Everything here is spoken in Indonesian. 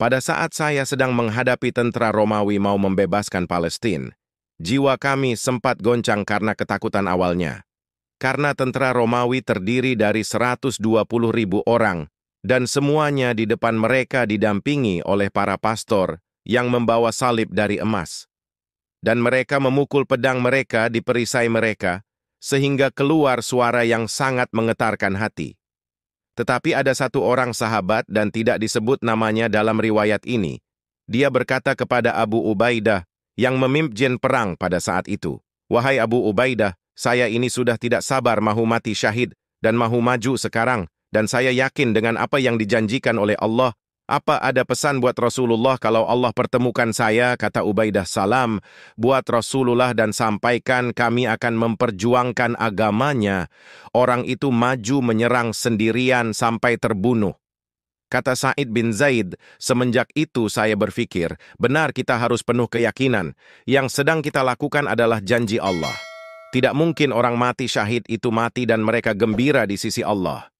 Pada saat saya sedang menghadapi tentara Romawi mau membebaskan Palestina, jiwa kami sempat goncang karena ketakutan awalnya. Karena tentara Romawi terdiri dari 120 ribu orang, dan semuanya di depan mereka didampingi oleh para pastor yang membawa salib dari emas. Dan mereka memukul pedang mereka di perisai mereka, sehingga keluar suara yang sangat mengetarkan hati. Tetapi ada satu orang sahabat dan tidak disebut namanya dalam riwayat ini. Dia berkata kepada Abu Ubaidah yang memimpin perang pada saat itu, Wahai Abu Ubaidah, saya ini sudah tidak sabar mahu mati syahid dan mahu maju sekarang, dan saya yakin dengan apa yang dijanjikan oleh Allah, apa ada pesan buat Rasulullah kalau Allah pertemukan saya, kata Ubaidah Salam, buat Rasulullah dan sampaikan kami akan memperjuangkan agamanya. Orang itu maju menyerang sendirian sampai terbunuh. Kata Said bin Zaid, semenjak itu saya berpikir, benar kita harus penuh keyakinan. Yang sedang kita lakukan adalah janji Allah. Tidak mungkin orang mati syahid itu mati dan mereka gembira di sisi Allah.